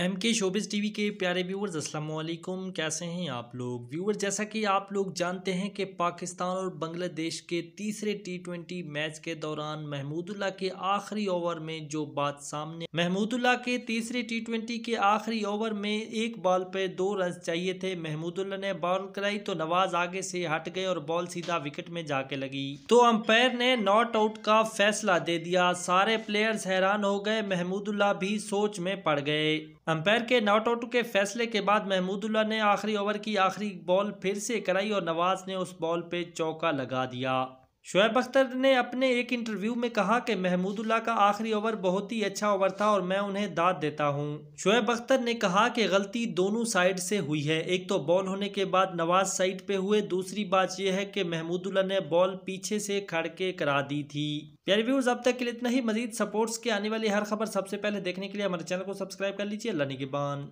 M के showbiz TV के प्यारे व्यूवर्स अस्सलाम वालेकुम कैसे हैं आप लोग व्यूवर जैसा कि आप लोग जानते हैं कि पाकिस्तान और बांग्लादेश के तीसरे टी ट्वेंटी मैच के दौरान महमूदुल्लाह के आखिरी ओवर में जो बात सामने महमूदुल्लाह के तीसरे टी ट्वेंटी के आखिरी ओवर में एक बॉल पर दो रन चाहिए थे महमूदुल्ला ने बॉल कराई तो नवाज आगे से हट गए और बॉल सीधा विकेट में जाके लगी तो अंपायर ने नॉट आउट का फैसला दे दिया सारे प्लेयर्स हैरान हो गए महमूदुल्लाह भी सोच में पड़ गए अंपायर के नॉट आउट के फैसले के बाद महमूदुल्ला ने आखिरी ओवर की आखिरी बॉल फिर से कराई और नवाज ने उस बॉल पे चौका लगा दिया शुएब अख्तर ने अपने एक इंटरव्यू में कहा कि महमूदुल्लाह का आखिरी ओवर बहुत ही अच्छा ओवर था और मैं उन्हें दाद देता हूं। शुएब अख्तर ने कहा कि गलती दोनों साइड से हुई है एक तो बॉल होने के बाद नवाज साइड पे हुए दूसरी बात यह है कि महमूदुल्ला ने बॉल पीछे से खड़के करा दी थी प्यारे व्यूज अब तक के लिए इतना ही मजीद सपोर्ट्स के आने वाली हर खबर सबसे पहले देखने के लिए हमारे चैनल को सब्सक्राइब कर लीजिए अल्लाह निगेबान